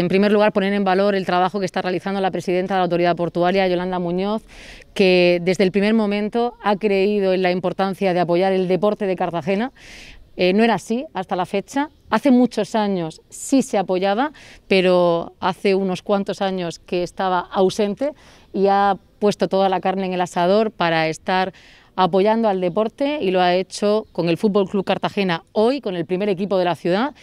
En primer lugar, poner en valor el trabajo que está realizando la presidenta de la Autoridad Portuaria, Yolanda Muñoz, que desde el primer momento ha creído en la importancia de apoyar el deporte de Cartagena. Eh, no era así hasta la fecha. Hace muchos años sí se apoyaba, pero hace unos cuantos años que estaba ausente y ha puesto toda la carne en el asador para estar apoyando al deporte y lo ha hecho con el Fútbol Club Cartagena hoy, con el primer equipo de la ciudad,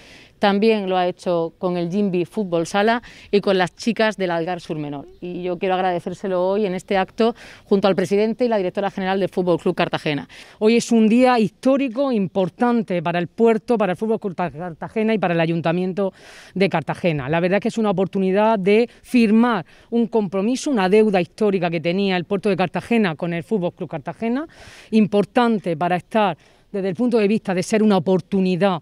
también lo ha hecho con el Jimbi Fútbol Sala y con las chicas del Algar Sur Menor. Y yo quiero agradecérselo hoy en este acto junto al presidente y la directora general del Fútbol Club Cartagena. Hoy es un día histórico, importante para el puerto, para el Fútbol Club Cartagena y para el Ayuntamiento de Cartagena. La verdad es que es una oportunidad de firmar un compromiso, una deuda histórica que tenía el puerto de Cartagena con el Fútbol Club Cartagena, importante para estar desde el punto de vista de ser una oportunidad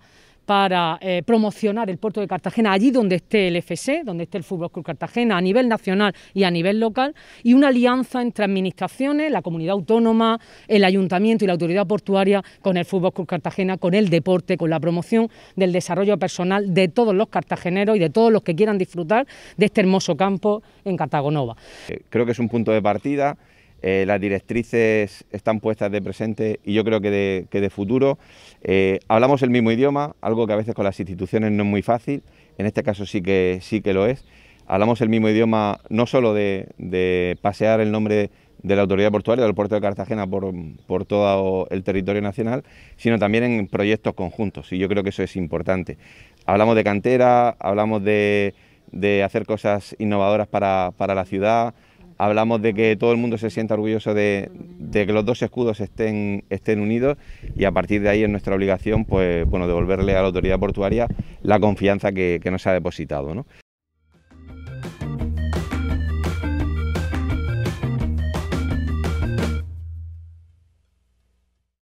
para eh, promocionar el puerto de Cartagena allí donde esté el FC, donde esté el Fútbol Club Cartagena, a nivel nacional y a nivel local, y una alianza entre administraciones, la comunidad autónoma, el ayuntamiento y la autoridad portuaria con el Fútbol Club Cartagena, con el deporte, con la promoción del desarrollo personal de todos los cartageneros y de todos los que quieran disfrutar de este hermoso campo en Cartagonova. Eh, creo que es un punto de partida. Eh, las directrices están puestas de presente y yo creo que de, futuro. Eh, hablamos el mismo idioma, algo que a veces con las instituciones no es muy fácil, en este caso sí que, sí que lo es. Hablamos el mismo idioma no solo de, pasear el nombre de la autoridad portuaria del puerto de Cartagena por, todo el territorio nacional, sino también en proyectos conjuntos y yo creo que eso es importante. Hablamos de cantera, hablamos de, de hacer cosas innovadoras para la ciudad, hablamos de que todo el mundo se sienta orgulloso de, que los dos escudos estén, unidos y a partir de ahí es nuestra obligación pues, bueno, devolverle a la autoridad portuaria la confianza que, nos ha depositado.